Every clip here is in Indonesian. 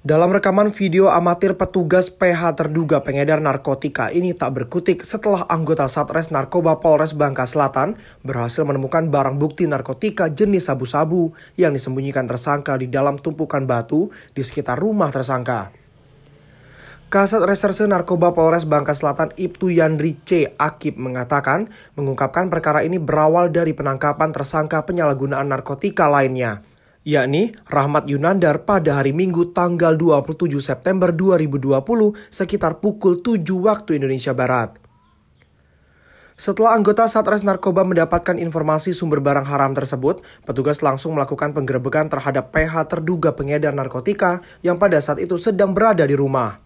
Dalam rekaman video amatir petugas PH terduga pengedar narkotika ini tak berkutik setelah anggota Satres Narkoba Polres Bangka Selatan berhasil menemukan barang bukti narkotika jenis sabu-sabu yang disembunyikan tersangka di dalam tumpukan batu di sekitar rumah tersangka. Kasat Reserse Narkoba Polres Bangka Selatan Ibtu Yandri C. Akib mengatakan mengungkapkan perkara ini berawal dari penangkapan tersangka penyalahgunaan narkotika lainnya yakni Rahmat Yunandar pada hari Minggu tanggal 27 September 2020 sekitar pukul 7 waktu Indonesia Barat. Setelah anggota Satres Narkoba mendapatkan informasi sumber barang haram tersebut, petugas langsung melakukan penggerebekan terhadap PH terduga pengedar narkotika yang pada saat itu sedang berada di rumah.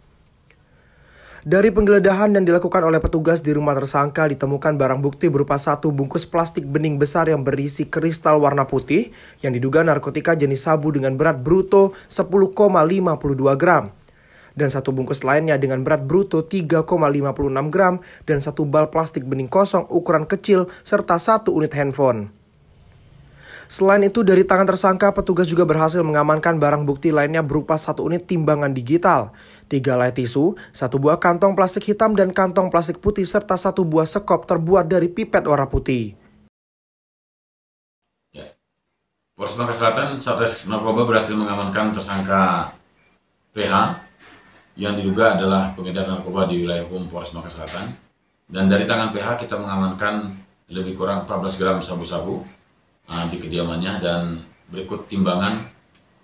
Dari penggeledahan yang dilakukan oleh petugas di rumah tersangka ditemukan barang bukti berupa satu bungkus plastik bening besar yang berisi kristal warna putih yang diduga narkotika jenis sabu dengan berat bruto 10,52 gram dan satu bungkus lainnya dengan berat bruto 3,56 gram dan satu bal plastik bening kosong ukuran kecil serta satu unit handphone. Selain itu, dari tangan tersangka, petugas juga berhasil mengamankan barang bukti lainnya berupa satu unit timbangan digital, tiga lay tisu, satu buah kantong plastik hitam dan kantong plastik putih, serta satu buah sekop terbuat dari pipet warna putih. Ya. Polres Bangka Selatan, Satres Narkoba berhasil mengamankan tersangka PH yang diduga adalah pengedar narkoba di wilayah hukum Polres Bangka Selatan. Dan dari tangan PH kita mengamankan lebih kurang 14 gram sabu-sabu, uh, di kediamannya dan berikut timbangan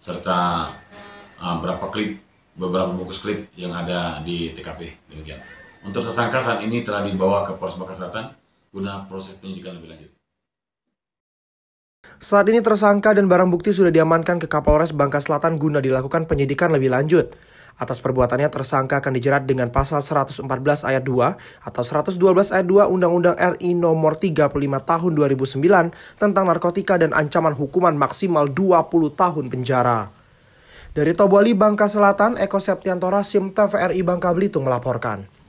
serta uh, berapa klip beberapa bungkus klip yang ada di TKP demikian. Untuk tersangka saat ini telah dibawa ke Polres Bekasi Selatan guna proses penyidikan lebih lanjut. Saat ini tersangka dan barang bukti sudah diamankan ke Kapolres Bangka Selatan guna dilakukan penyidikan lebih lanjut. Atas perbuatannya tersangka akan dijerat dengan pasal 114 ayat 2 atau 112 ayat 2 Undang-Undang RI nomor 35 tahun 2009 tentang narkotika dan ancaman hukuman maksimal 20 tahun penjara. Dari Tobali Bangka Selatan, Eko Septiantora, SIM TVRI Bangka Belitung melaporkan.